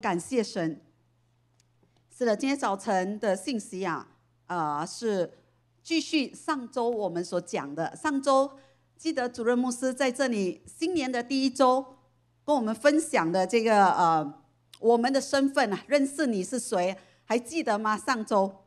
感谢神。是的，今天早晨的信息呀，啊，是继续上周我们所讲的。上周记得主任牧师在这里新年的第一周跟我们分享的这个呃，我们的身份啊，认识你是谁，还记得吗？上周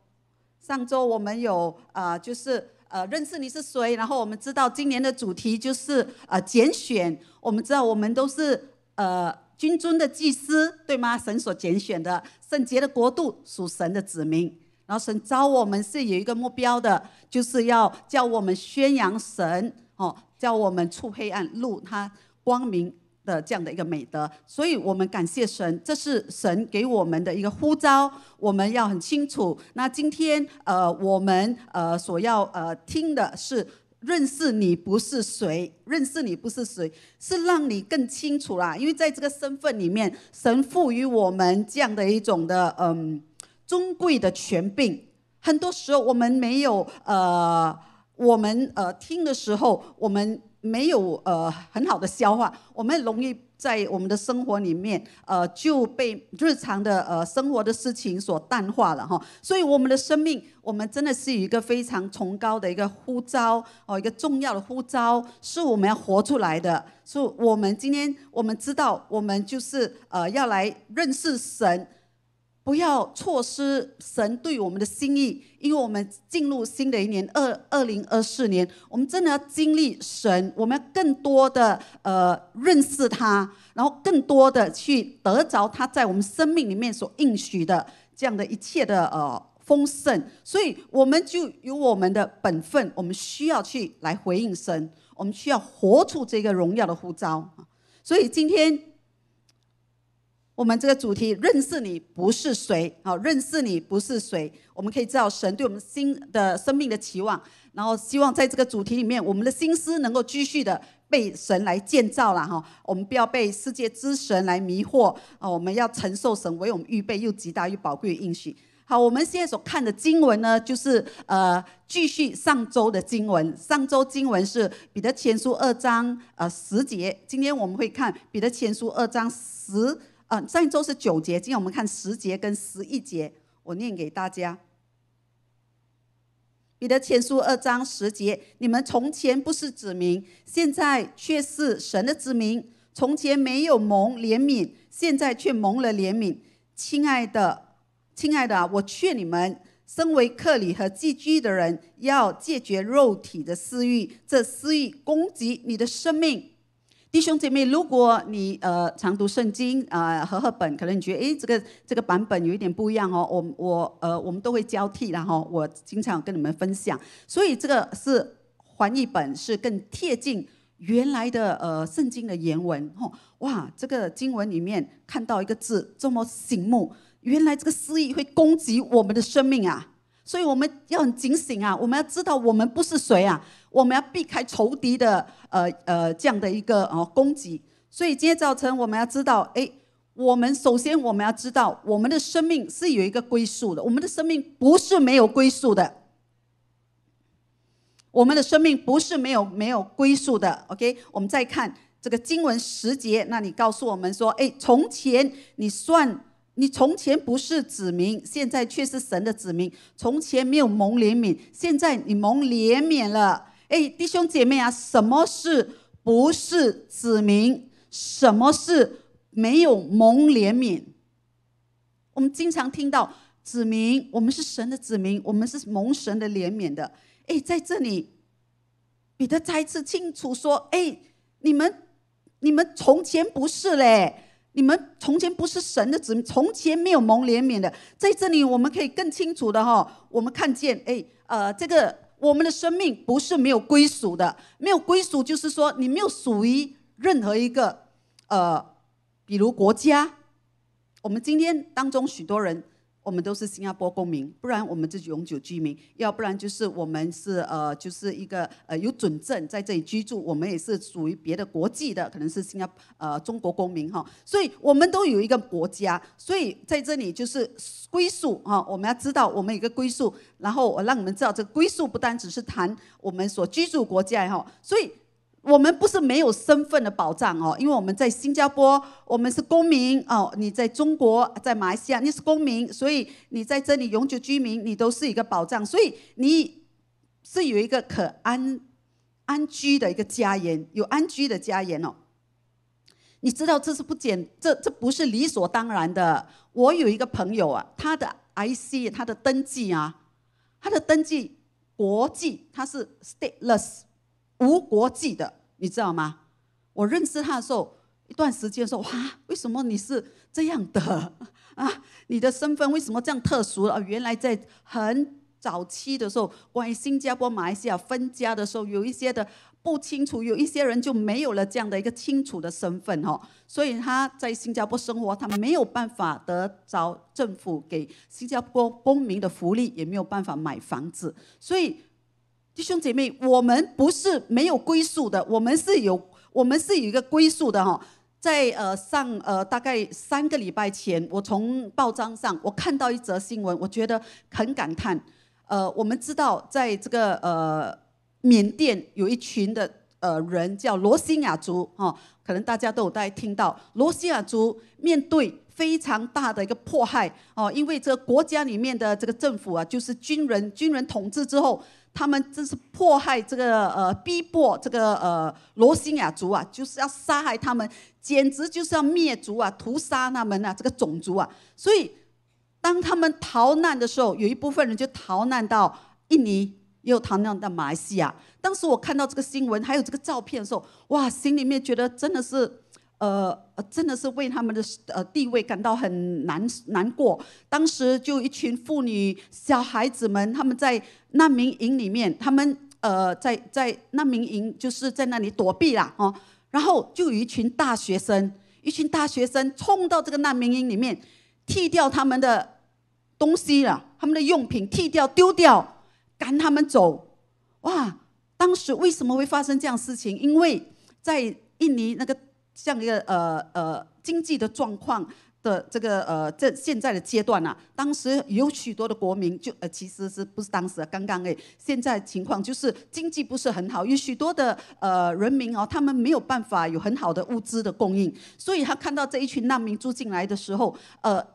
上周我们有啊，就是呃，认识你是谁，然后我们知道今年的主题就是呃，拣选。我们知道我们都是呃。君尊的祭司，对吗？神所拣选的圣洁的国度，属神的子民。然后神召我们是有一个目标的，就是要叫我们宣扬神哦，叫我们触黑暗，入他光明的这样的一个美德。所以我们感谢神，这是神给我们的一个呼召。我们要很清楚。那今天呃，我们呃所要呃听的是。认识你不是谁，认识你不是谁，是让你更清楚啦。因为在这个身份里面，神赋予我们这样的一种的嗯尊贵的权柄，很多时候我们没有呃，我们呃听的时候我们。没有呃很好的消化，我们容易在我们的生活里面呃就被日常的呃生活的事情所淡化了哈。所以我们的生命，我们真的是一个非常崇高的一个呼召哦，一个重要的呼召，是我们要活出来的。是我们今天我们知道，我们就是呃要来认识神。不要错失神对我们的心意，因为我们进入新的一年二二零二四年，我们真的要经历神，我们要更多的呃认识他，然后更多的去得着他在我们生命里面所应许的这样的一切的呃丰盛，所以我们就有我们的本分，我们需要去来回应神，我们需要活出这个荣耀的呼召所以今天。我们这个主题认识你不是谁，好认识你不是谁，我们可以知道神对我们新的生命的期望，然后希望在这个主题里面，我们的心思能够继续的被神来建造了哈。我们不要被世界之神来迷惑啊，我们要承受神为我们预备又极大又宝贵的应许。好，我们现在所看的经文呢，就是呃继续上周的经文，上周经文是彼得前书二章呃十节，今天我们会看彼得前书二章十。啊，上一周是九节，今天我们看十节跟十一节，我念给大家。彼得前书二章十节：你们从前不是子民，现在却是神的子民；从前没有蒙怜悯，现在却蒙了怜悯。亲爱的，亲爱的，我劝你们，身为客旅和寄居的人，要戒绝肉体的私欲，这私欲攻击你的生命。弟兄姐妹，如果你呃常读圣经啊，和合本，可能你觉得诶，这个这个版本有一点不一样哦。我我呃，我们都会交替然后我经常跟你们分享，所以这个是还一本是更贴近原来的呃圣经的原文吼。哇，这个经文里面看到一个字这么醒目，原来这个诗意会攻击我们的生命啊！所以我们要很警醒啊！我们要知道我们不是谁啊！我们要避开仇敌的呃呃这样的一个呃攻击。所以今天早晨我们要知道，哎，我们首先我们要知道，我们的生命是有一个归宿的。我们的生命不是没有归宿的，我们的生命不是没有没有归宿的。OK，我们再看这个经文十节，那你告诉我们说，哎，从前你算。你从前不是子民，现在却是神的子民。从前没有蒙怜悯，现在你蒙怜悯了。哎，弟兄姐妹啊，什么是不是子民？什么是没有蒙怜悯？我们经常听到子民，我们是神的子民，我们是蒙神的怜悯的。哎，在这里，彼得再次清楚说：哎，你们，你们从前不是嘞。你们从前不是神的子，从前没有蒙怜悯的，在这里我们可以更清楚的哈，我们看见，哎，呃，这个我们的生命不是没有归属的，没有归属就是说你没有属于任何一个，呃，比如国家，我们今天当中许多人。我们都是新加坡公民，不然我们是永久居民，要不然就是我们是呃，就是一个呃有准证在这里居住，我们也是属于别的国际的，可能是新加呃中国公民哈，所以我们都有一个国家，所以在这里就是归属哈，我们要知道我们有个归属，然后我让你们知道这个归属不单只是谈我们所居住国家哈，所以。我们不是没有身份的保障哦，因为我们在新加坡，我们是公民哦。你在中国、在马来西亚，你是公民，所以你在这里永久居民，你都是一个保障，所以你是有一个可安安居的一个家园，有安居的家园哦。你知道这是不简，这这不是理所当然的。我有一个朋友啊，他的 IC，他的登记啊，他的登记国际他是 stateless。无国籍的，你知道吗？我认识他的时候，一段时间说：“哇，为什么你是这样的 啊？你的身份为什么这样特殊啊？原来在很早期的时候，关于新加坡、马来西亚分家的时候，有一些的不清楚，有一些人就没有了这样的一个清楚的身份哦。所以他在新加坡生活，他没有办法得着政府给新加坡公民的福利，也没有办法买房子，所以。弟兄姐妹，我们不是没有归宿的，我们是有，我们是有一个归宿的哈。在呃上呃大概三个礼拜前，我从报章上我看到一则新闻，我觉得很感叹。呃，我们知道在这个呃缅甸有一群的呃人叫罗兴亚族哈，可能大家都有在听到罗兴亚族面对非常大的一个迫害哦，因为这个国家里面的这个政府啊，就是军人军人统治之后。他们真是迫害这个呃逼迫这个呃罗兴亚族啊，就是要杀害他们，简直就是要灭族啊，屠杀他们啊，这个种族啊。所以，当他们逃难的时候，有一部分人就逃难到印尼，又逃难到马来西亚。当时我看到这个新闻，还有这个照片的时候，哇，心里面觉得真的是。呃，真的是为他们的呃地位感到很难难过。当时就一群妇女、小孩子们，他们在难民营里面，他们呃在在难民营就是在那里躲避啦哦。然后就有一群大学生，一群大学生冲到这个难民营里面，剃掉他们的东西了，他们的用品剃掉丢掉，赶他们走。哇！当时为什么会发生这样事情？因为在印尼那个。像一个呃呃经济的状况的这个呃这现在的阶段呐，当时有许多的国民就呃其实是不是当时啊刚刚诶，现在情况就是经济不是很好，有许多的呃人民哦，他们没有办法有很好的物资的供应，所以他看到这一群难民住进来的时候，呃，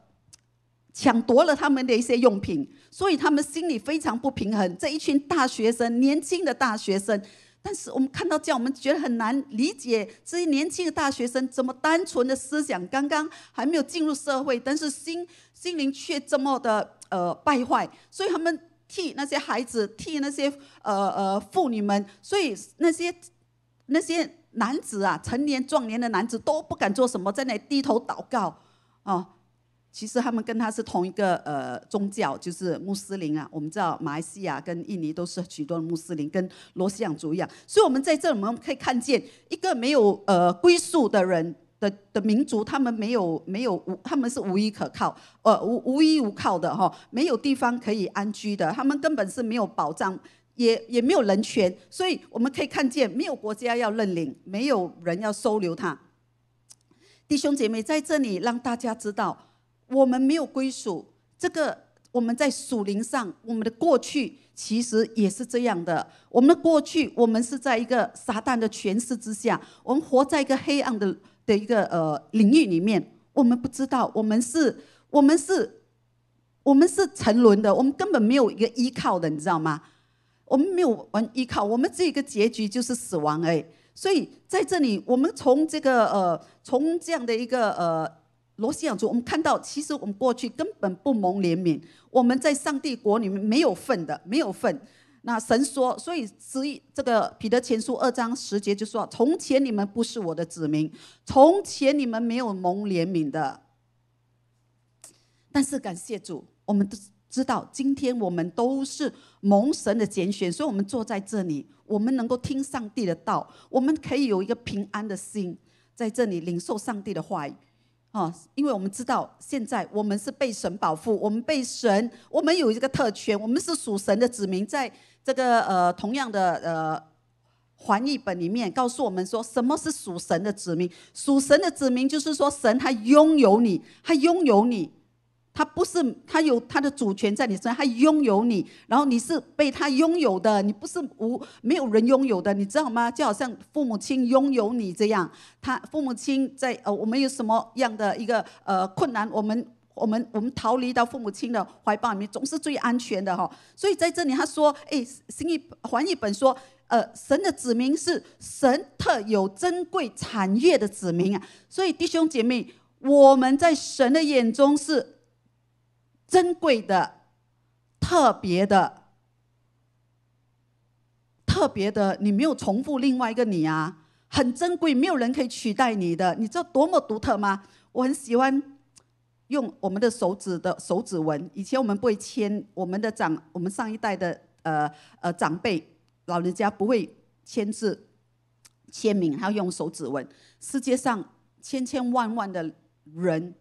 抢夺了他们的一些用品，所以他们心里非常不平衡。这一群大学生，年轻的大学生。但是我们看到这样，我们觉得很难理解这些年轻的大学生怎么单纯的思想，刚刚还没有进入社会，但是心心灵却这么的呃败坏，所以他们替那些孩子，替那些呃呃妇女们，所以那些那些男子啊，成年壮年的男子都不敢做什么，在那低头祷告啊。其实他们跟他是同一个呃宗教，就是穆斯林啊。我们知道马来西亚跟印尼都是许多穆斯林，跟罗西亚族一样。所以，我们在这我们可以看见一个没有呃归宿的人的的民族，他们没有没有无他们是无依可靠，呃无无依无靠的哈，没有地方可以安居的，他们根本是没有保障，也也没有人权。所以，我们可以看见没有国家要认领，没有人要收留他。弟兄姐妹在这里，让大家知道。我们没有归属，这个我们在属灵上，我们的过去其实也是这样的。我们的过去，我们是在一个撒旦的权势之下，我们活在一个黑暗的的一个呃领域里面。我们不知道，我们是，我们是，我们是沉沦的，我们根本没有一个依靠的，你知道吗？我们没有完依靠，我们这个结局就是死亡诶，所以在这里，我们从这个呃，从这样的一个呃。罗西亚族，我们看到，其实我们过去根本不蒙怜悯，我们在上帝国里面没有份的，没有份。那神说，所以十一，这个彼得前书二章十节就说：“从前你们不是我的子民，从前你们没有蒙怜悯的。”但是感谢主，我们都知道，今天我们都是蒙神的拣选，所以我们坐在这里，我们能够听上帝的道，我们可以有一个平安的心，在这里领受上帝的话语。哦，因为我们知道现在我们是被神保护，我们被神，我们有一个特权，我们是属神的子民。在这个呃同样的呃环艺本里面，告诉我们说什么是属神的子民。属神的子民就是说神他拥有你，他拥有你。他不是，他有他的主权在你身上，他拥有你，然后你是被他拥有的，你不是无没有人拥有的，你知道吗？就好像父母亲拥有你这样，他父母亲在呃，我们有什么样的一个呃困难，我们我们我们逃离到父母亲的怀抱里面，总是最安全的哈。所以在这里他说，哎，新一还一，本说，呃，神的子民是神特有珍贵产业的子民啊。所以弟兄姐妹，我们在神的眼中是。珍贵的、特别的、特别的，你没有重复另外一个你啊！很珍贵，没有人可以取代你的。你知道多么独特吗？我很喜欢用我们的手指的手指纹。以前我们不会签，我们的长，我们上一代的呃呃长辈老人家不会签字签名，还要用手指纹。世界上千千万万的人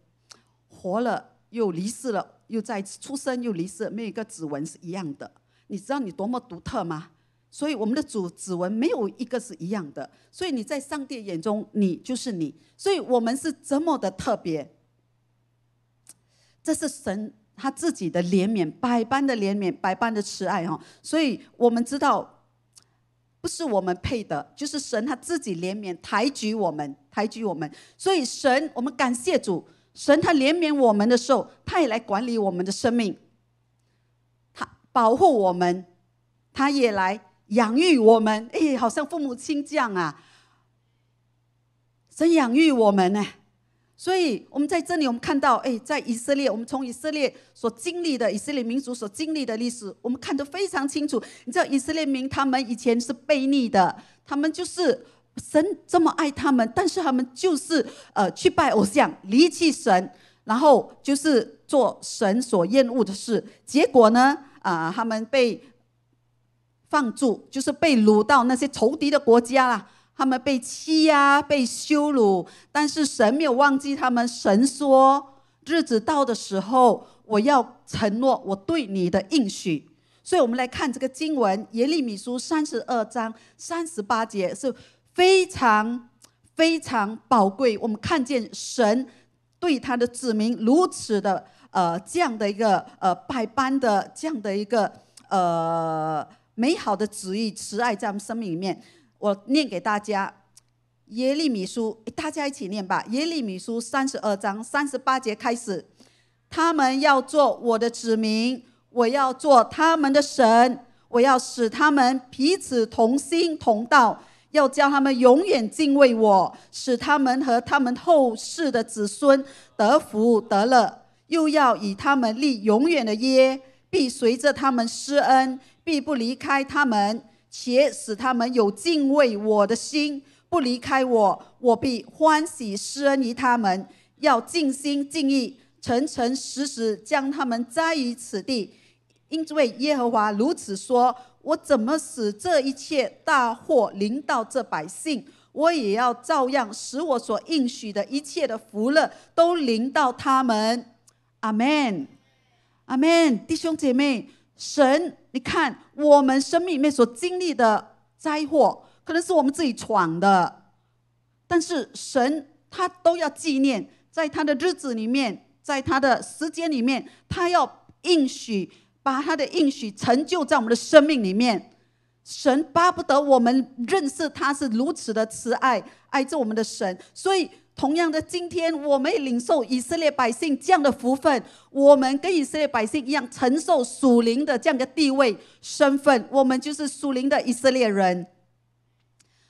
活了又离世了。又在出生又离世，没有一个指纹是一样的。你知道你多么独特吗？所以我们的主指纹没有一个是一样的。所以你在上帝眼中，你就是你。所以我们是这么的特别，这是神他自己的怜悯，百般的怜悯，百般的慈爱哈。所以我们知道，不是我们配的，就是神他自己怜悯，抬举我们，抬举我们。所以神，我们感谢主。神他怜悯我们的时候，他也来管理我们的生命。他保护我们，他也来养育我们。哎，好像父母亲这样啊，神养育我们呢。所以我们在这里，我们看到，哎，在以色列，我们从以色列所经历的以色列民族所经历的历史，我们看得非常清楚。你知道以色列民他们以前是悖逆的，他们就是。神这么爱他们，但是他们就是呃去拜偶像，离弃神，然后就是做神所厌恶的事。结果呢，啊，他们被放逐，就是被掳到那些仇敌的国家啦。他们被欺压，被羞辱。但是神没有忘记他们。神说：“日子到的时候，我要承诺我对你的应许。”所以我们来看这个经文：耶利米书三十二章三十八节是。非常非常宝贵，我们看见神对他的子民如此的呃这样的一个呃百般的这样的一个呃美好的旨意慈爱在我们生命里面。我念给大家《耶利米书》，大家一起念吧，《耶利米书》三十二章三十八节开始：“他们要做我的子民，我要做他们的神，我要使他们彼此同心同道。”要将他们永远敬畏我，使他们和他们后世的子孙得福得乐；又要以他们立永远的约，必随着他们施恩，必不离开他们，且使他们有敬畏我的心，不离开我，我必欢喜施恩于他们。要尽心尽意、诚诚实实将他们栽于此地，因为耶和华如此说。我怎么使这一切大祸临到这百姓，我也要照样使我所应许的一切的福乐都临到他们。阿门，阿门，弟兄姐妹，神，你看我们生命里面所经历的灾祸，可能是我们自己闯的，但是神他都要纪念，在他的日子里面，在他的时间里面，他要应许。把他的应许成就在我们的生命里面，神巴不得我们认识他是如此的慈爱，爱着我们的神。所以，同样的，今天我们也领受以色列百姓这样的福分，我们跟以色列百姓一样，承受属灵的这样的地位身份，我们就是属灵的以色列人。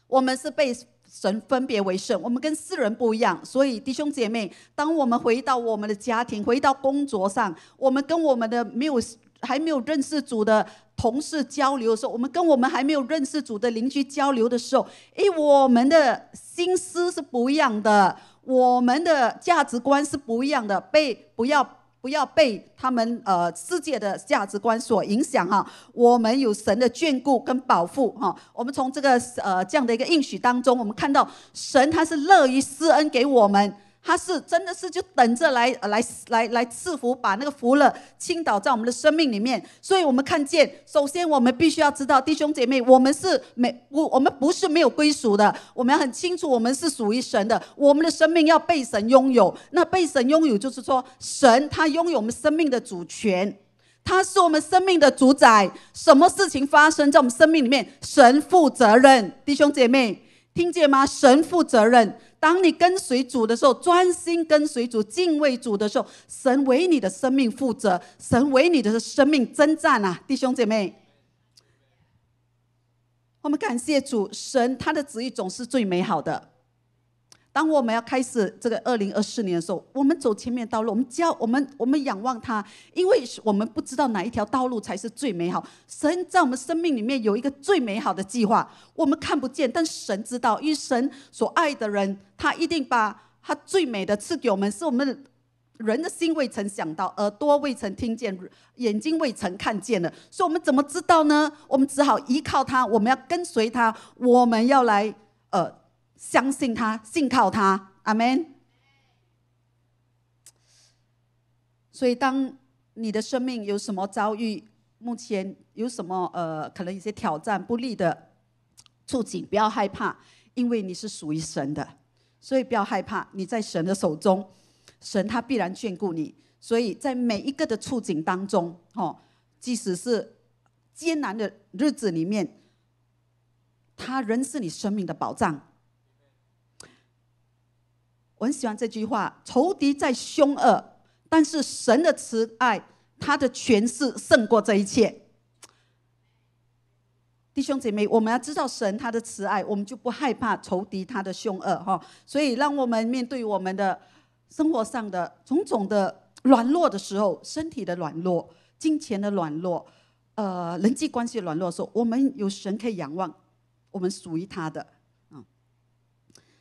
我们是被神分别为圣，我们跟世人不一样。所以，弟兄姐妹，当我们回到我们的家庭，回到工作上，我们跟我们的没有。还没有认识主的同事交流的时候，我们跟我们还没有认识主的邻居交流的时候，因为我们的心思是不一样的，我们的价值观是不一样的，被不要不要被他们呃世界的价值观所影响啊。我们有神的眷顾跟保护哈，我们从这个呃这样的一个应许当中，我们看到神他是乐于施恩给我们。他是真的是就等着来来来来赐福，把那个福了倾倒在我们的生命里面。所以我们看见，首先我们必须要知道，弟兄姐妹，我们是没我我们不是没有归属的。我们很清楚，我们是属于神的。我们的生命要被神拥有。那被神拥有，就是说，神他拥有我们生命的主权，他是我们生命的主宰。什么事情发生在我们生命里面，神负责任。弟兄姐妹，听见吗？神负责任。当你跟随主的时候，专心跟随主、敬畏主的时候，神为你的生命负责，神为你的生命征战啊！弟兄姐妹，我们感谢主，神他的旨意总是最美好的。当我们要开始这个二零二四年的时候，我们走前面的道路，我们叫我们我们仰望他，因为我们不知道哪一条道路才是最美好。神在我们生命里面有一个最美好的计划，我们看不见，但神知道。因神所爱的人，他一定把他最美的赐给我们，是我们人的心未曾想到，耳朵未曾听见，眼睛未曾看见的。所以，我们怎么知道呢？我们只好依靠他，我们要跟随他，我们要来呃。相信他，信靠他，阿门。所以，当你的生命有什么遭遇，目前有什么呃，可能一些挑战不利的处境，不要害怕，因为你是属于神的，所以不要害怕，你在神的手中，神他必然眷顾你。所以在每一个的处境当中，哦，即使是艰难的日子里面，他仍是你生命的保障。我很喜欢这句话：仇敌在凶恶，但是神的慈爱，他的权势胜过这一切。弟兄姐妹，我们要知道神他的慈爱，我们就不害怕仇敌他的凶恶哈。所以，让我们面对我们的生活上的种种的软弱的时候，身体的软弱、金钱的软弱、呃人际关系的软弱的时候，我们有神可以仰望，我们属于他的。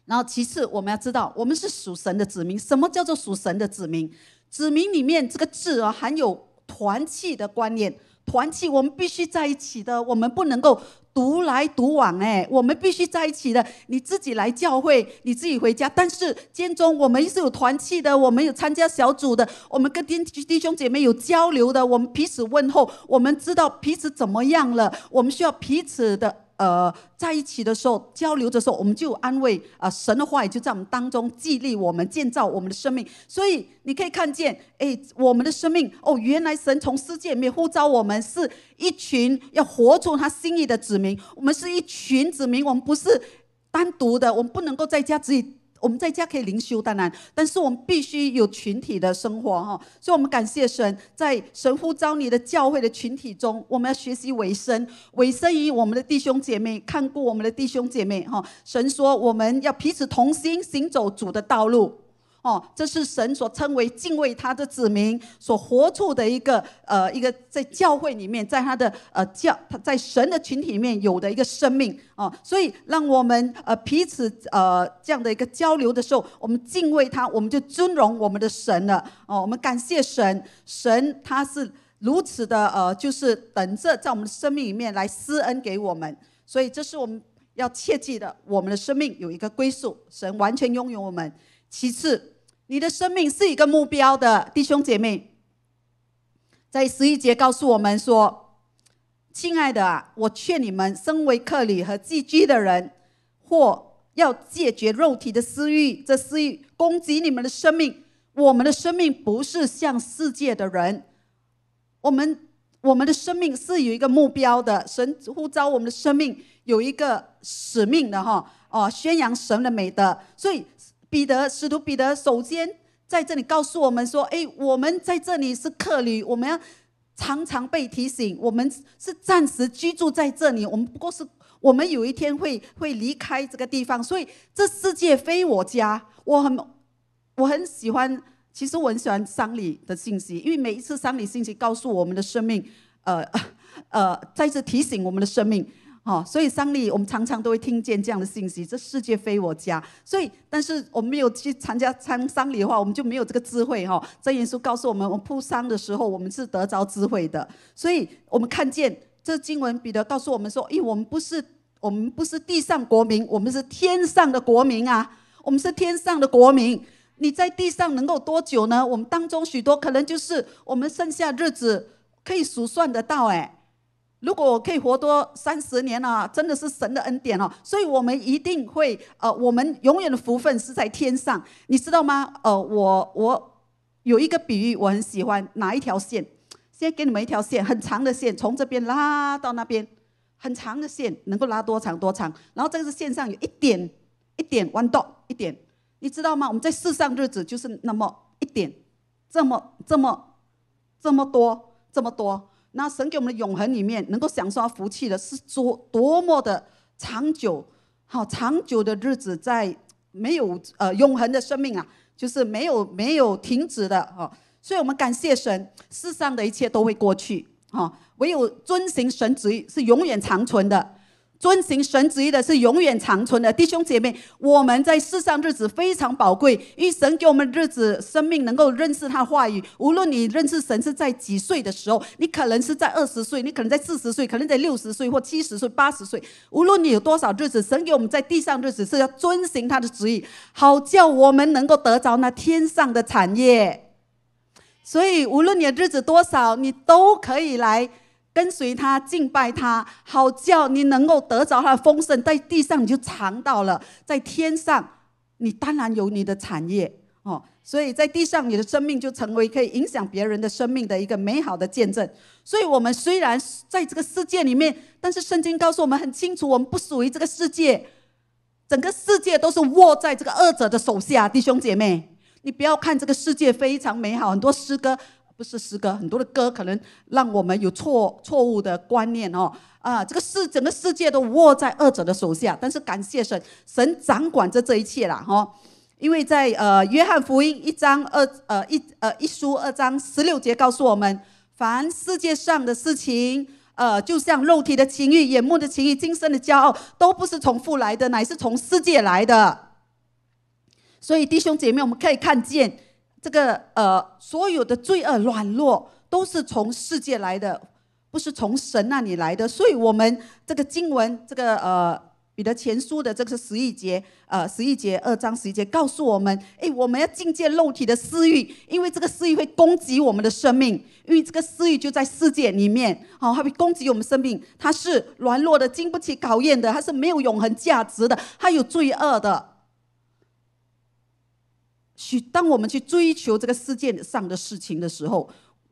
然后，其次，我们要知道，我们是属神的子民。什么叫做属神的子民？子民里面这个字啊，含有团契的观念。团契，我们必须在一起的，我们不能够独来独往。哎，我们必须在一起的。你自己来教会，你自己回家。但是，间中我们是有团契的，我们有参加小组的，我们跟弟弟兄姐妹有交流的，我们彼此问候，我们知道彼此怎么样了。我们需要彼此的。呃，在一起的时候交流的时候，我们就安慰啊，神的话也就在我们当中激励我们建造我们的生命。所以你可以看见，哎，我们的生命哦，原来神从世界里面呼召我们是一群要活出他心意的子民，我们是一群子民，我们不是单独的，我们不能够在家自己。我们在家可以灵修，当然，但是我们必须有群体的生活哈。所以我们感谢神，在神呼召你的教会的群体中，我们要学习委身，委身于我们的弟兄姐妹，看顾我们的弟兄姐妹哈。神说，我们要彼此同心，行走主的道路。哦，这是神所称为敬畏他的子民所活出的一个呃一个在教会里面，在他的呃教他在神的群体里面有的一个生命哦，所以让我们呃彼此呃这样的一个交流的时候，我们敬畏他，我们就尊荣我们的神了哦，我们感谢神，神他是如此的呃，就是等着在我们的生命里面来施恩给我们，所以这是我们要切记的，我们的生命有一个归宿，神完全拥有我们。其次。你的生命是一个目标的弟兄姐妹，在十一节告诉我们说：“亲爱的，我劝你们，身为客旅和寄居的人，或要解决肉体的私欲，这私欲攻击你们的生命。我们的生命不是像世界的人，我们我们的生命是有一个目标的。神呼召我们的生命有一个使命的哈哦，宣扬神的美德，所以。”彼得，使徒彼得首先在这里告诉我们说：“哎，我们在这里是客旅，我们要常常被提醒，我们是暂时居住在这里，我们不过是我们有一天会会离开这个地方。所以这世界非我家，我很我很喜欢，其实我很喜欢桑礼的信息，因为每一次桑礼信息告诉我们的生命，呃呃，再次提醒我们的生命。”哦，所以丧礼我们常常都会听见这样的信息，这世界非我家。所以，但是我们没有去参加参丧礼的话，我们就没有这个智慧哈。这耶稣告诉我们，我们铺丧的时候，我们是得着智慧的。所以，我们看见这经文，彼得告诉我们说：“哎，我们不是我们不是地上国民，我们是天上的国民啊！我们是天上的国民。你在地上能够多久呢？我们当中许多可能就是我们剩下日子可以数算得到哎。”如果我可以活多三十年啊，真的是神的恩典哦。所以，我们一定会呃，我们永远的福分是在天上，你知道吗？呃，我我有一个比喻，我很喜欢。哪一条线？先给你们一条线，很长的线，从这边拉到那边，很长的线能够拉多长多长。然后，这个是线上有一点，一点弯道，一点，你知道吗？我们在世上日子就是那么一点，这么这么这么多这么多。那神给我们的永恒里面，能够享受到福气的是多多么的长久，好长久的日子，在没有呃永恒的生命啊，就是没有没有停止的哦。所以我们感谢神，世上的一切都会过去，哈，唯有遵行神旨意是永远长存的。遵行神旨意的是永远长存的弟兄姐妹。我们在世上日子非常宝贵，因为神给我们日子生命，能够认识他话语。无论你认识神是在几岁的时候，你可能是在二十岁，你可能在四十岁，可能在六十岁或七十岁、八十岁。无论你有多少日子，神给我们在地上日子是要遵行他的旨意，好叫我们能够得着那天上的产业。所以，无论你的日子多少，你都可以来。跟随他敬拜他，好叫你能够得着他的丰盛。在地上你就尝到了，在天上你当然有你的产业哦。所以在地上，你的生命就成为可以影响别人的生命的一个美好的见证。所以，我们虽然在这个世界里面，但是圣经告诉我们很清楚，我们不属于这个世界。整个世界都是握在这个二者的手下，弟兄姐妹，你不要看这个世界非常美好，很多诗歌。不是诗歌，很多的歌可能让我们有错错误的观念哦，啊，这个世整个世界都握在二者的手下，但是感谢神，神掌管着这一切啦，哈，因为在呃约翰福音一章二呃一呃一书二章十六节告诉我们，凡世界上的事情，呃，就像肉体的情欲、眼目的情欲、今生的骄傲，都不是从父来的，乃是从世界来的。所以弟兄姐妹，我们可以看见。这个呃，所有的罪恶软弱都是从世界来的，不是从神那里来的。所以，我们这个经文，这个呃，彼得前书的这个十一节，呃，十一节二章十一节告诉我们：，哎，我们要境界肉体的私欲，因为这个私欲会攻击我们的生命，因为这个私欲就在世界里面，好，它会攻击我们生命，它是软弱的，经不起考验的，它是没有永恒价值的，它有罪恶的。去，当我们去追求这个世界上的事情的时候，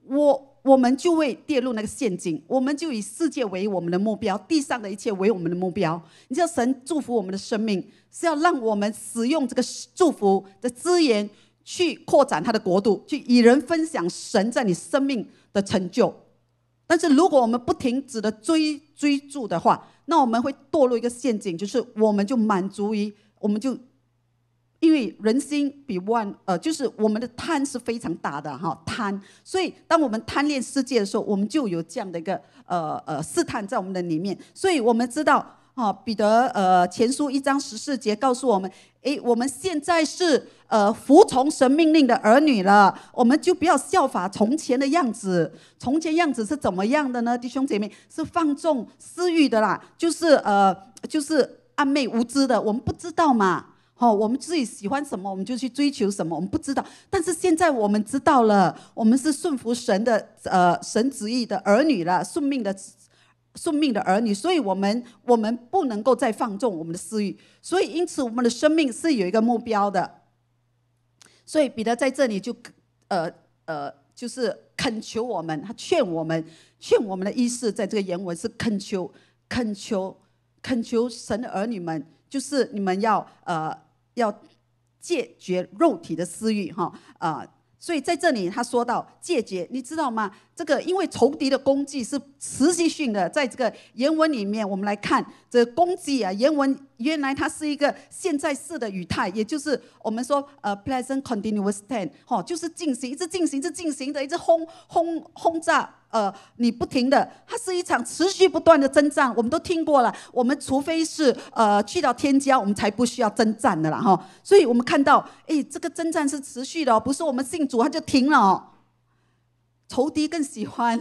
我，我们就会跌入那个陷阱。我们就以世界为我们的目标，地上的一切为我们的目标。你知道，神祝福我们的生命是要让我们使用这个祝福的资源去扩展他的国度，去与人分享神在你生命的成就。但是，如果我们不停止的追追逐的话，那我们会堕入一个陷阱，就是我们就满足于，我们就。因为人心比万呃，就是我们的贪是非常大的哈贪，所以当我们贪恋世界的时候，我们就有这样的一个呃呃试探在我们的里面。所以我们知道啊，彼得呃前书一章十四节告诉我们：诶，我们现在是呃服从神命令的儿女了，我们就不要效法从前的样子。从前样子是怎么样的呢？弟兄姐妹是放纵私欲的啦，就是呃就是暧昧无知的，我们不知道嘛。好，我们自己喜欢什么，我们就去追求什么。我们不知道，但是现在我们知道了，我们是顺服神的，呃，神旨意的儿女了，顺命的，顺命的儿女。所以，我们我们不能够再放纵我们的私欲。所以，因此，我们的生命是有一个目标的。所以，彼得在这里就，呃呃，就是恳求我们，他劝我们，劝我们的意思，在这个原文是恳求，恳求，恳求神的儿女们。就是你们要呃要戒绝肉体的私欲哈呃，所以在这里他说到戒绝，你知道吗？这个因为仇敌的攻击是持续性的，在这个原文里面我们来看这攻击啊原文。原来它是一个现在式的语态，也就是我们说呃，present continuous tense，哦，就是进行一直进行一直进行的，一直轰轰轰炸，呃，你不停的，它是一场持续不断的征战，我们都听过了。我们除非是呃去到天疆，我们才不需要征战的了哈。所以我们看到，哎，这个征战是持续的，哦，不是我们信主他就停了哦。仇敌更喜欢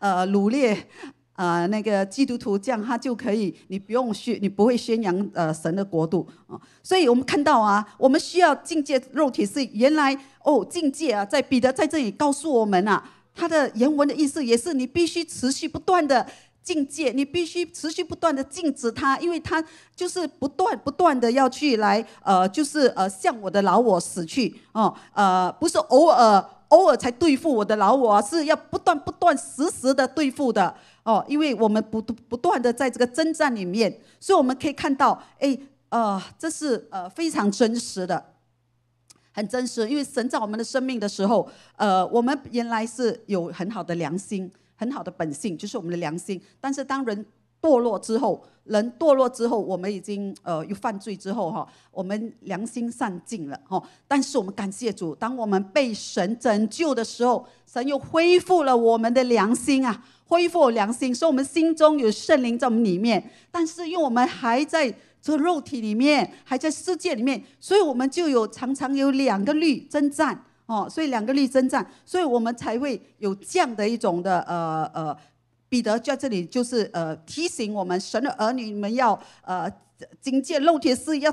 呃，掳掠。呃，那个基督徒这样，他就可以，你不用宣，你不会宣扬呃神的国度啊。所以我们看到啊，我们需要境界肉体是原来哦境界啊，在彼得在这里告诉我们啊，他的原文的意思也是你必须持续不断的境界，你必须持续不断的禁止他，因为他就是不断不断的要去来呃，就是呃向我的老我死去哦呃，不是偶尔偶尔才对付我的老我，是要不断不断时时的对付的。哦，因为我们不不断的在这个征战里面，所以我们可以看到，哎，呃，这是呃非常真实的，很真实。因为神在我们的生命的时候，呃，我们原来是有很好的良心、很好的本性，就是我们的良心。但是当人堕落之后，人堕落之后，我们已经呃有犯罪之后哈，我们良心散尽了哈。但是我们感谢主，当我们被神拯救的时候，神又恢复了我们的良心啊。恢复良心，所以我们心中有圣灵在我们里面，但是因为我们还在这肉体里面，还在世界里面，所以我们就有常常有两个律征战哦，所以两个律征战，所以我们才会有这样的一种的呃呃，彼得在这里就是呃提醒我们，神的儿女们要呃警戒肉体，是要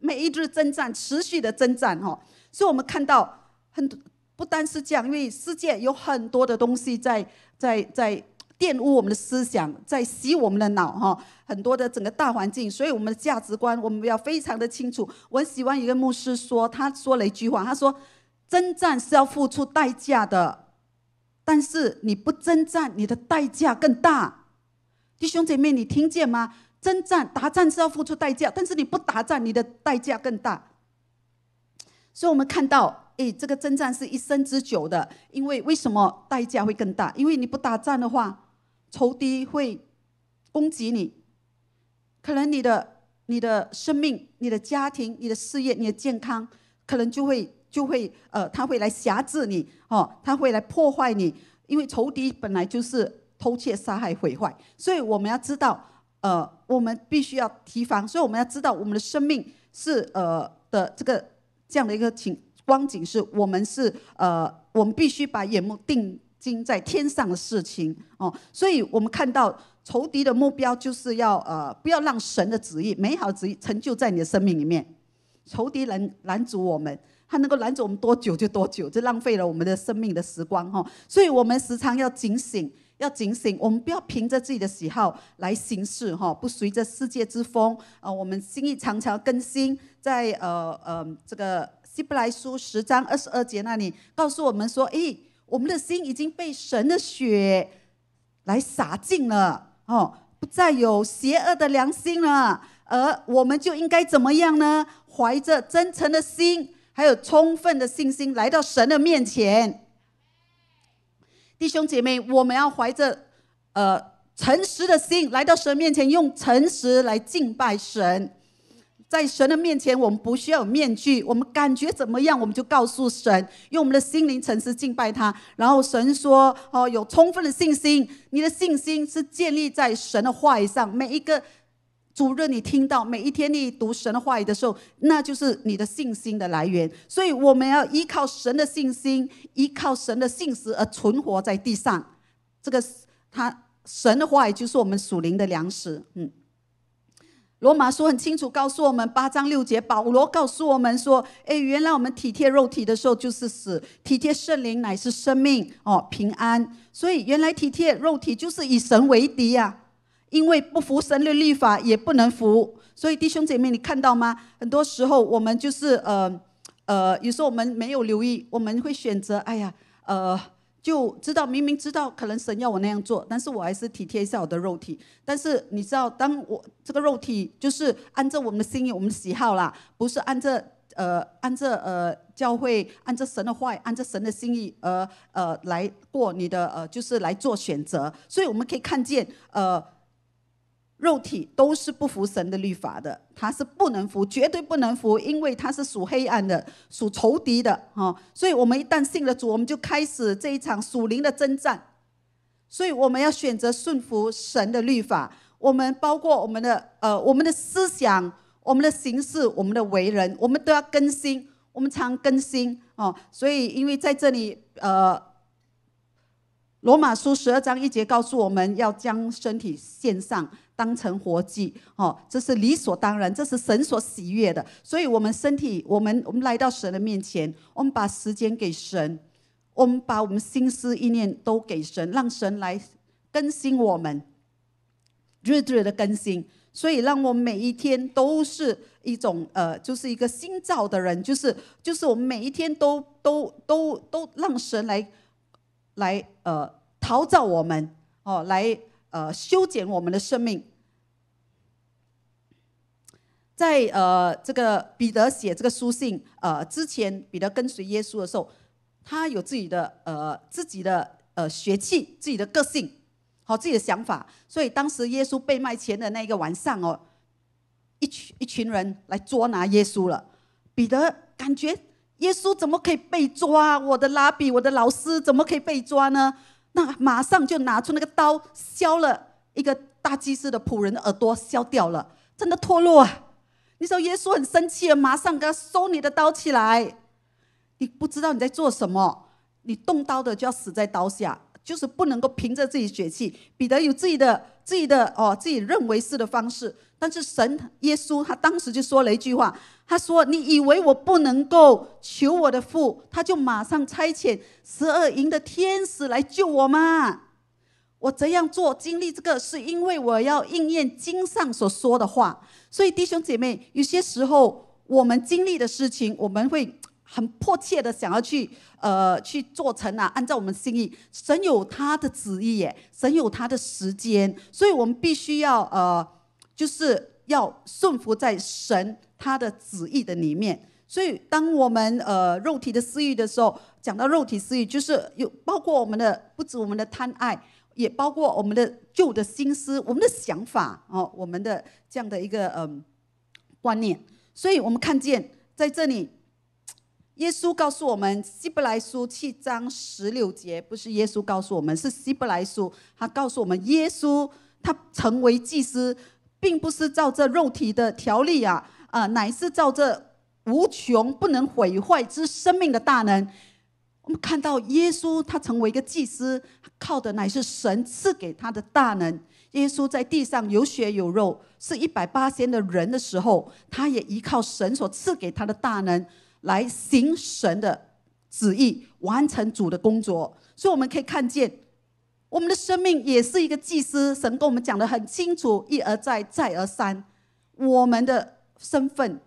每一日征战，持续的征战哦，所以我们看到很多。不单是这样，因为世界有很多的东西在在在玷污我们的思想，在洗我们的脑哈。很多的整个大环境，所以我们的价值观我们要非常的清楚。我很喜欢一个牧师说，他说了一句话，他说：“征战是要付出代价的，但是你不征战，你的代价更大。”弟兄姐妹，你听见吗？征战打战是要付出代价，但是你不打战，你的代价更大。所以我们看到。诶，这个征战是一生之久的，因为为什么代价会更大？因为你不打仗的话，仇敌会攻击你，可能你的、你的生命、你的家庭、你的事业、你的健康，可能就会、就会，呃，他会来辖制你，哦，他会来破坏你，因为仇敌本来就是偷窃、杀害、毁坏，所以我们要知道，呃，我们必须要提防，所以我们要知道，我们的生命是呃的这个这样的一个情。光景是我们是呃，我们必须把眼目定睛在天上的事情哦，所以我们看到仇敌的目标就是要呃，不要让神的旨意、美好旨意成就在你的生命里面。仇敌人拦阻我们，他能够拦阻我们多久就多久，就浪费了我们的生命的时光哈。所以我们时常要警醒，要警醒，我们不要凭着自己的喜好来行事哈，不随着世界之风啊。我们心意常常更新，在呃呃这个。希伯来书十章二十二节那里告诉我们说：“诶，我们的心已经被神的血来洒净了，哦，不再有邪恶的良心了，而我们就应该怎么样呢？怀着真诚的心，还有充分的信心，来到神的面前。弟兄姐妹，我们要怀着呃诚实的心来到神面前，用诚实来敬拜神。”在神的面前，我们不需要有面具。我们感觉怎么样，我们就告诉神，用我们的心灵诚实敬拜他。然后神说：“哦，有充分的信心，你的信心是建立在神的话语上。”每一个主任，你听到每一天你读神的话语的时候，那就是你的信心的来源。所以我们要依靠神的信心，依靠神的信实而存活在地上。这个他神的话语就是我们属灵的粮食，嗯。罗马书很清楚告诉我们八章六节，保罗告诉我们说：“哎，原来我们体贴肉体的时候就是死，体贴圣灵乃是生命哦平安。所以原来体贴肉体就是以神为敌呀，因为不服神的律法也不能服。所以弟兄姐妹，你看到吗？很多时候我们就是呃呃，有时候我们没有留意，我们会选择哎呀呃。”就知道，明明知道，可能神要我那样做，但是我还是体贴一下我的肉体。但是你知道，当我这个肉体就是按照我们的心意、我们的喜好啦，不是按照呃按照呃教会、按照神的话、按照神的心意呃呃来过你的呃就是来做选择。所以我们可以看见呃。肉体都是不服神的律法的，他是不能服，绝对不能服，因为他是属黑暗的、属仇敌的，哈。所以，我们一旦信了主，我们就开始这一场属灵的征战。所以，我们要选择顺服神的律法。我们包括我们的呃，我们的思想、我们的行事、我们的为人，我们都要更新，我们常更新，哦。所以，因为在这里，呃，《罗马书》十二章一节告诉我们要将身体献上。当成活祭，哦，这是理所当然，这是神所喜悦的。所以，我们身体，我们我们来到神的面前，我们把时间给神，我们把我们心思意念都给神，让神来更新我们，日日的更新。所以，让我每一天都是一种呃，就是一个新造的人，就是就是我们每一天都都都都让神来来呃陶造我们哦，来。呃，修剪我们的生命，在呃这个彼得写这个书信呃之前，彼得跟随耶稣的时候，他有自己的呃自己的呃血气，自己的个性，好自己的想法。所以当时耶稣被卖前的那个晚上哦，一群一群人来捉拿耶稣了。彼得感觉耶稣怎么可以被抓？我的拉比，我的老师怎么可以被抓呢？那马上就拿出那个刀削了一个大祭司的仆人的耳朵，削掉了，真的脱落啊！那时候耶稣很生气，马上给他收你的刀起来。你不知道你在做什么，你动刀的就要死在刀下，就是不能够凭着自己血气。彼得有自己的自己的哦，自己认为是的方式，但是神耶稣他当时就说了一句话。他说：“你以为我不能够求我的父，他就马上差遣十二营的天使来救我吗？我这样做经历这个，是因为我要应验经上所说的话。所以弟兄姐妹，有些时候我们经历的事情，我们会很迫切的想要去呃去做成啊，按照我们心意。神有他的旨意耶，神有他的时间，所以我们必须要呃，就是要顺服在神。”他的旨意的里面，所以当我们呃肉体的私欲的时候，讲到肉体私欲，就是有包括我们的不止我们的贪爱，也包括我们的旧的心思、我们的想法哦，我们的这样的一个嗯观念。所以我们看见在这里，耶稣告诉我们《希伯来书》七章十六节，不是耶稣告诉我们，是《希伯来书》他告诉我们，耶稣他成为祭司，并不是照这肉体的条例啊。啊，乃是造这无穷不能毁坏之生命的大能。我们看到耶稣，他成为一个祭司，靠的乃是神赐给他的大能。耶稣在地上有血有肉，是一百八仙的人的时候，他也依靠神所赐给他的大能来行神的旨意，完成主的工作。所以我们可以看见，我们的生命也是一个祭司。神跟我们讲的很清楚，一而再，再而三，我们的。身份，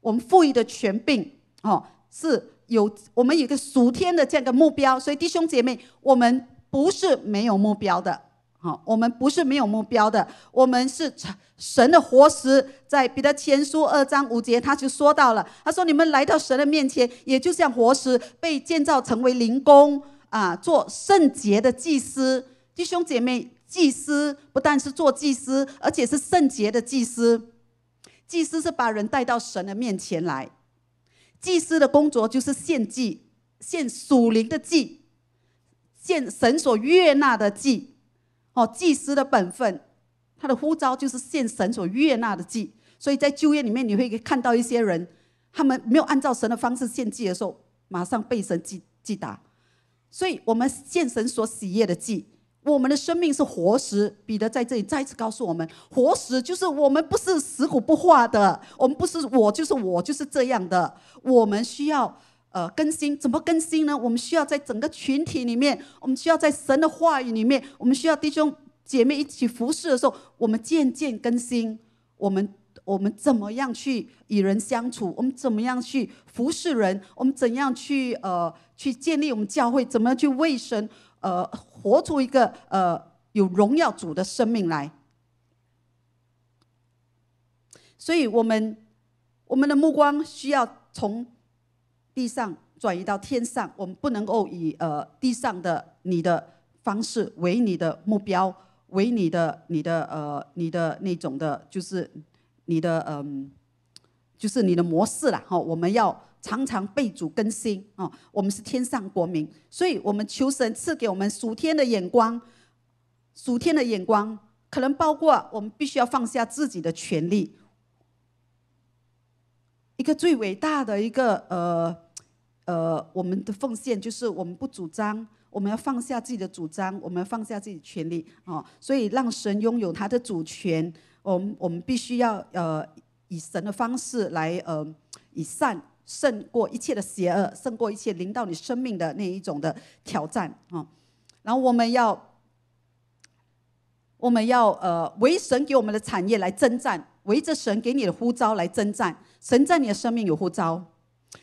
我们赋予的权柄哦，是有我们有一个属天的这样的目标，所以弟兄姐妹，我们不是没有目标的，好，我们不是没有目标的，我们是神的活石，在彼得前书二章五节他就说到了，他说你们来到神的面前，也就像活石被建造成为灵宫啊，做圣洁的祭司。弟兄姐妹，祭司不但是做祭司，而且是圣洁的祭司。祭司是把人带到神的面前来，祭司的工作就是献祭，献属灵的祭，献神所悦纳的祭。哦，祭司的本分，他的呼召就是献神所悦纳的祭。所以在就业里面，你会看到一些人，他们没有按照神的方式献祭的时候，马上被神祭祭打。所以我们献神所喜悦的祭。我们的生命是活石，彼得在这里再次告诉我们：活石就是我们不是死骨不化的，我们不是我就是我，就是这样的。我们需要呃更新，怎么更新呢？我们需要在整个群体里面，我们需要在神的话语里面，我们需要弟兄姐妹一起服侍的时候，我们渐渐更新。我们我们怎么样去与人相处？我们怎么样去服侍人？我们怎样去呃去建立我们教会？怎么样去为神？呃，活出一个呃有荣耀主的生命来。所以，我们我们的目光需要从地上转移到天上。我们不能够以呃地上的你的方式为你的目标，为你的你的呃你的那种的，就是你的嗯，就是你的模式了哈。我们要。常常被主更新哦，我们是天上国民，所以我们求神赐给我们属天的眼光，属天的眼光，可能包括我们必须要放下自己的权利。一个最伟大的一个呃呃，我们的奉献就是我们不主张，我们要放下自己的主张，我们放下自己权利哦，所以让神拥有他的主权。我们我们必须要呃以神的方式来呃以善。胜过一切的邪恶，胜过一切临到你生命的那一种的挑战啊！然后我们要，我们要呃，为神给我们的产业来征战，围着神给你的呼召来征战。神在你的生命有呼召，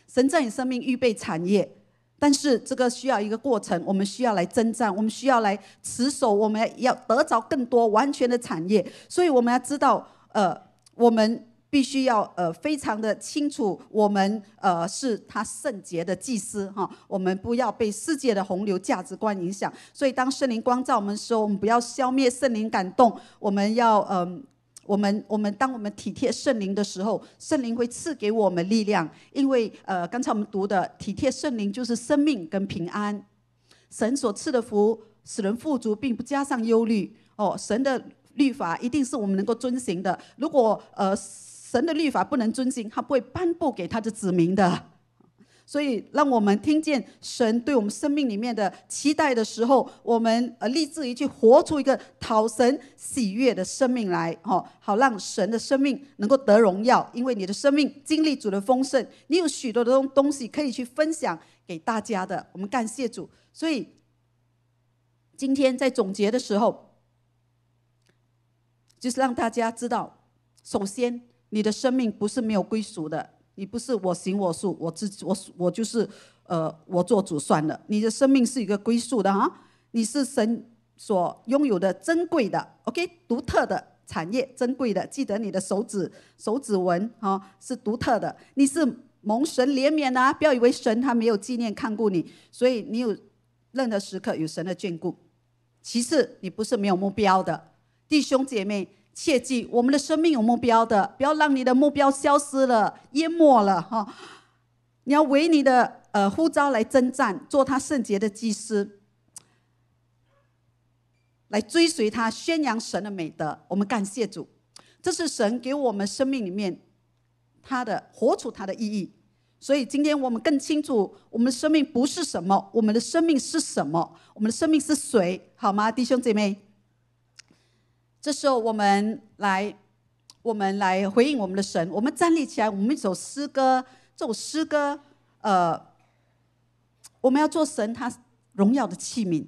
神在你生命预备产业，但是这个需要一个过程，我们需要来征战，我们需要来持守，我们要得着更多完全的产业。所以我们要知道，呃，我们。必须要呃非常的清楚，我们呃是他圣洁的祭司哈，我们不要被世界的洪流价值观影响。所以当圣灵光照我们的时候，我们不要消灭圣灵感动，我们要嗯，我们我们当我们体贴圣灵的时候，圣灵会赐给我们力量。因为呃刚才我们读的体贴圣灵就是生命跟平安，神所赐的福使人富足，并不加上忧虑。哦，神的律法一定是我们能够遵行的。如果呃。神的律法不能遵行，他不会颁布给他的子民的。所以，让我们听见神对我们生命里面的期待的时候，我们呃，立志于去活出一个讨神喜悦的生命来，哦，好让神的生命能够得荣耀。因为你的生命经历主的丰盛，你有许多的东东西可以去分享给大家的。我们感谢主。所以，今天在总结的时候，就是让大家知道，首先。你的生命不是没有归属的，你不是我行我素，我自我我就是，呃，我做主算了。你的生命是一个归属的啊，你是神所拥有的珍贵的，OK，独特的产业，珍贵的。记得你的手指手指纹啊，是独特的。你是蒙神怜悯啊，不要以为神他没有纪念看顾你，所以你有任何时刻有神的眷顾。其次，你不是没有目标的，弟兄姐妹。切记，我们的生命有目标的，不要让你的目标消失了、淹没了哈！你要为你的呃呼召来征战，做他圣洁的祭司，来追随他，宣扬神的美德。我们感谢主，这是神给我们生命里面他的活出他的意义。所以今天我们更清楚，我们生命不是什么，我们的生命是什么？我们的生命是谁？好吗，弟兄姐妹？这时候，我们来，我们来回应我们的神。我们站立起来，我们一首诗歌，这首诗歌，呃，我们要做神他荣耀的器皿。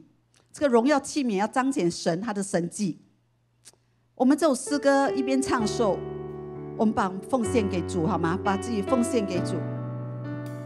这个荣耀器皿要彰显神他的神迹。我们这首诗歌一边唱诵，我们把奉献给主，好吗？把自己奉献给主。